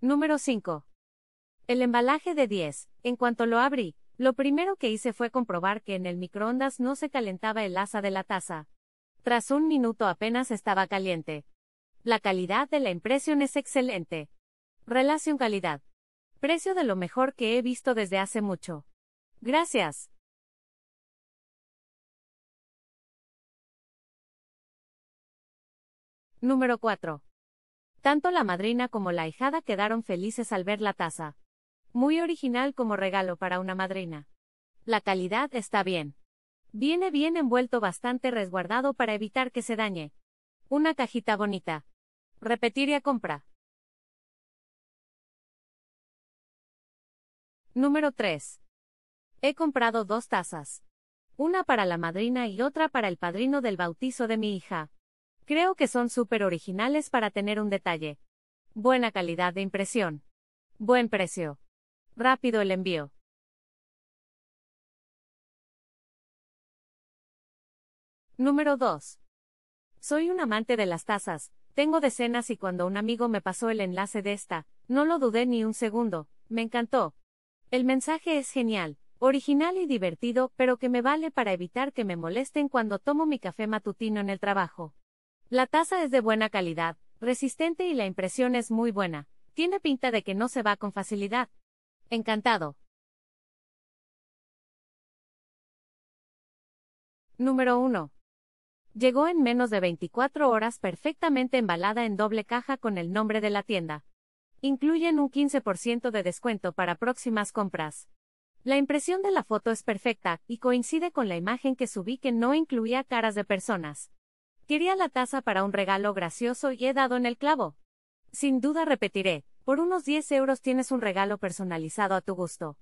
Número 5. El embalaje de 10. En cuanto lo abrí, lo primero que hice fue comprobar que en el microondas no se calentaba el asa de la taza. Tras un minuto apenas estaba caliente. La calidad de la impresión es excelente. Relación calidad. Precio de lo mejor que he visto desde hace mucho. Gracias. Número 4. Tanto la madrina como la hijada quedaron felices al ver la taza. Muy original como regalo para una madrina. La calidad está bien. Viene bien envuelto bastante resguardado para evitar que se dañe. Una cajita bonita. Repetiría a compra. Número 3. He comprado dos tazas. Una para la madrina y otra para el padrino del bautizo de mi hija. Creo que son súper originales para tener un detalle. Buena calidad de impresión. Buen precio. Rápido el envío. Número 2. Soy un amante de las tazas, tengo decenas y cuando un amigo me pasó el enlace de esta, no lo dudé ni un segundo, me encantó. El mensaje es genial, original y divertido, pero que me vale para evitar que me molesten cuando tomo mi café matutino en el trabajo. La taza es de buena calidad, resistente y la impresión es muy buena. Tiene pinta de que no se va con facilidad. Encantado. Número 1. Llegó en menos de 24 horas perfectamente embalada en doble caja con el nombre de la tienda. Incluyen un 15% de descuento para próximas compras. La impresión de la foto es perfecta, y coincide con la imagen que subí que no incluía caras de personas. Quería la taza para un regalo gracioso y he dado en el clavo. Sin duda repetiré, por unos 10 euros tienes un regalo personalizado a tu gusto.